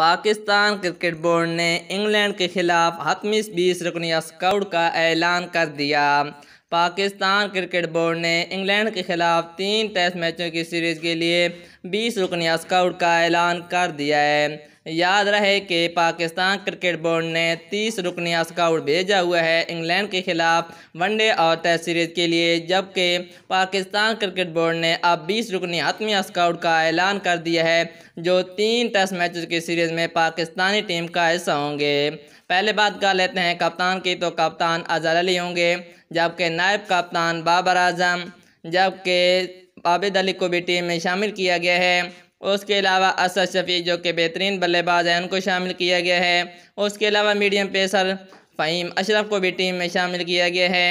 Pakistan cricket board ने England के खिलाफ हतमी बीस रुकनिया स्काउट का ऐलान कर दिया पाकिस्तान क्रिकेट बोर्ड ने इंग्लैंड के खिलाफ तीन टेस्ट मैचों की सीरीज़ के लिए बीस रुकनिया स्काउट का ऐलान कर दिया है याद रहे कि पाकिस्तान क्रिकेट बोर्ड ने तीस रुकनी स्काउट भेजा हुआ है इंग्लैंड के खिलाफ वनडे और टेस्ट सीरीज़ के लिए जबकि पाकिस्तान क्रिकेट बोर्ड ने अब बीस रुकनी आत्मिया स्काउट का ऐलान कर दिया है जो तीन टेस्ट मैचेस की सीरीज़ में पाकिस्तानी टीम का हिस्सा होंगे पहले बात कर लेते हैं कप्तान की तो कप्तान अजहर अली होंगे जबकि नायब कप्तान बाबर आजम जबकि आबिद अली को भी टीम में शामिल किया गया है उसके अलावा असद शफी जो कि बेहतरीन बल्लेबाज हैं उनको शामिल किया गया है उसके अलावा मीडियम पेसर फ़हीम अशरफ को भी टीम में शामिल किया गया है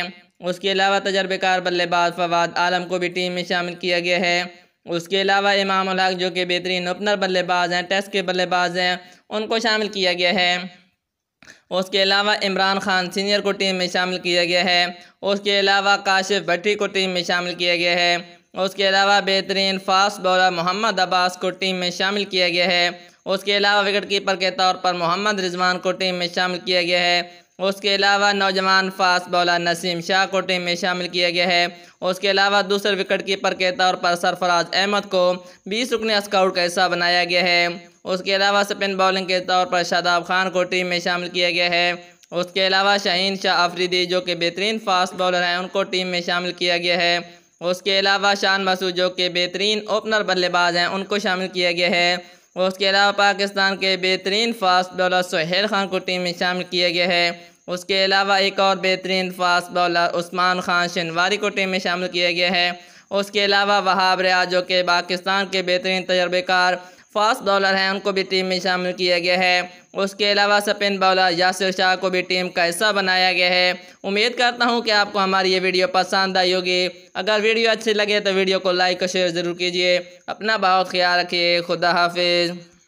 उसके अलावा तजर्बेकार बल्लेबाज फवाद आलम को भी टीम में शामिल किया गया है उसके अलावा इमाम हक जो कि बेहतरीन ओपनर बल्लेबाज हैं टेस्ट के बल्लेबाज हैं उनको शामिल किया गया है उसके अलावा इमरान खान सीनियर को टीम में शामिल किया गया है उसके अलावा काशिफ भट्टी को टीम में शामिल किया गया है उसके अलावा बेहतरीन फास्ट बॉलर मोहम्मद अब्बास को टीम में शामिल किया गया है उसके अलावा विकेट कीपर के तौर पर मोहम्मद रिजवान को टीम में शामिल किया गया है उसके अलावा नौजवान फास्ट बॉलर नसीम शाह को टीम में शामिल किया गया है उसके अलावा दूसरे विकेट कीपर के तौर पर सरफराज अहमद को बीस रुकने स्काउट का हिस्सा बनाया गया है उसके अलावा स्पिन बॉलिंग के तौर पर शादाब खान को टीम में शामिल किया गया है उसके अलावा शाहीन शाह आफरीदी जो कि बेहतरीन फास्ट बॉलर हैं उनको टीम में शामिल किया गया है उसके अलावा शान मसूद जो कि बेहतरीन ओपनर बल्लेबाज हैं उनको शामिल किया गया है उसके अलावा पाकिस्तान के बेहतरीन फास्ट बॉलर सुहेल खान को टीम में शामिल किया गया है उसके अलावा एक और बेहतरीन फास्ट बॉलर उस्मान खान शनवारी को टीम में शामिल किया गया है उसके अलावा वहाब रियाज जो कि पाकिस्तान के बेहतरीन तजर्बेकार फास्ट बॉलर हैं उनको भी टीम में शामिल किया गया है उसके अलावा स्पिन बॉलर यासिर शाह को भी टीम का हिस्सा बनाया गया है उम्मीद करता हूं कि आपको हमारी ये वीडियो पसंद आई होगी अगर वीडियो अच्छी लगे तो वीडियो को लाइक और शेयर ज़रूर कीजिए अपना बहुत ख्याल रखिए खुदा हाफिज़